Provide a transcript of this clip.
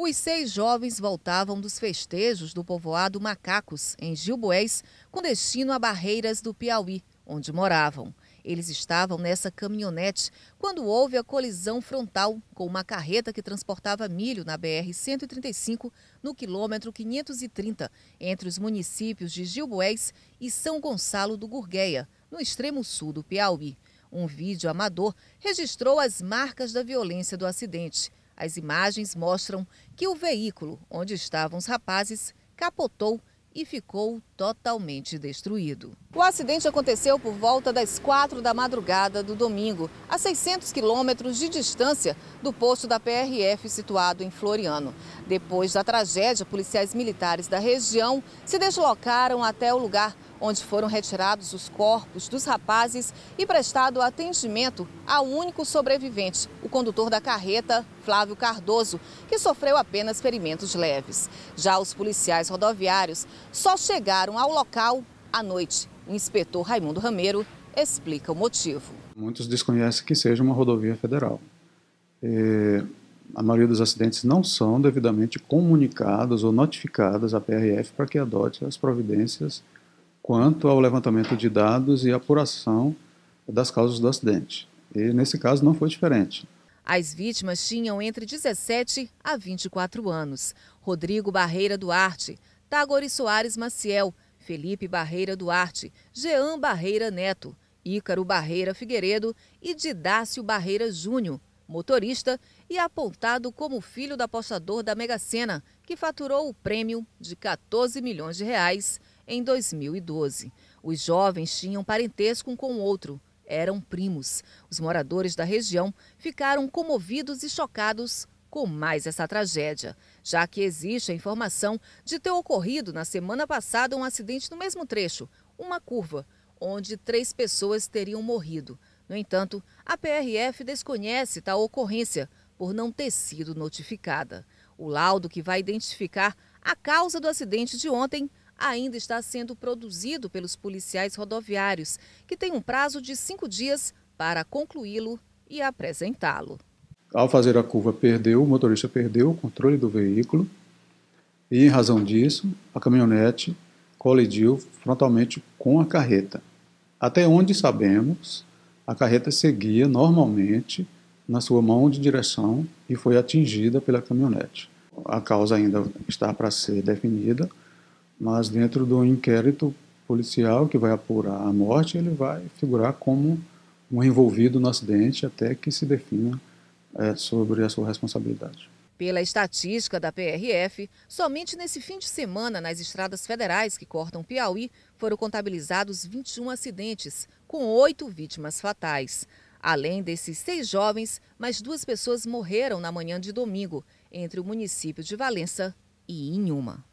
Os seis jovens voltavam dos festejos do povoado Macacos, em Gilboés, com destino a Barreiras do Piauí, onde moravam. Eles estavam nessa caminhonete quando houve a colisão frontal com uma carreta que transportava milho na BR-135, no quilômetro 530, entre os municípios de Gilboés e São Gonçalo do Gurgueia, no extremo sul do Piauí. Um vídeo amador registrou as marcas da violência do acidente. As imagens mostram que o veículo onde estavam os rapazes capotou e ficou totalmente destruído. O acidente aconteceu por volta das quatro da madrugada do domingo, a 600 quilômetros de distância do posto da PRF situado em Floriano. Depois da tragédia, policiais militares da região se deslocaram até o lugar onde foram retirados os corpos dos rapazes e prestado atendimento ao único sobrevivente, o condutor da carreta, Flávio Cardoso, que sofreu apenas ferimentos leves. Já os policiais rodoviários só chegaram ao local à noite. O inspetor Raimundo Rameiro explica o motivo. Muitos desconhecem que seja uma rodovia federal. E a maioria dos acidentes não são devidamente comunicados ou notificados à PRF para que adote as providências quanto ao levantamento de dados e apuração das causas do acidente. E nesse caso não foi diferente. As vítimas tinham entre 17 a 24 anos. Rodrigo Barreira Duarte, Tagore Soares Maciel, Felipe Barreira Duarte, Jean Barreira Neto, Ícaro Barreira Figueiredo e Didácio Barreira Júnior, motorista e apontado como filho do apostador da Mega Sena, que faturou o prêmio de 14 milhões de reais em 2012. Os jovens tinham parentesco um com o outro, eram primos. Os moradores da região ficaram comovidos e chocados com mais essa tragédia, já que existe a informação de ter ocorrido na semana passada um acidente no mesmo trecho, uma curva, onde três pessoas teriam morrido. No entanto, a PRF desconhece tal ocorrência por não ter sido notificada. O laudo que vai identificar a causa do acidente de ontem ainda está sendo produzido pelos policiais rodoviários, que têm um prazo de cinco dias para concluí-lo e apresentá-lo. Ao fazer a curva, perdeu, o motorista perdeu o controle do veículo e, em razão disso, a caminhonete colidiu frontalmente com a carreta. Até onde sabemos, a carreta seguia normalmente na sua mão de direção e foi atingida pela caminhonete. A causa ainda está para ser definida, mas dentro do inquérito policial que vai apurar a morte, ele vai figurar como um envolvido no acidente até que se defina é, sobre a sua responsabilidade. Pela estatística da PRF, somente nesse fim de semana, nas estradas federais que cortam Piauí, foram contabilizados 21 acidentes, com oito vítimas fatais. Além desses seis jovens, mais duas pessoas morreram na manhã de domingo, entre o município de Valença e Inhuma.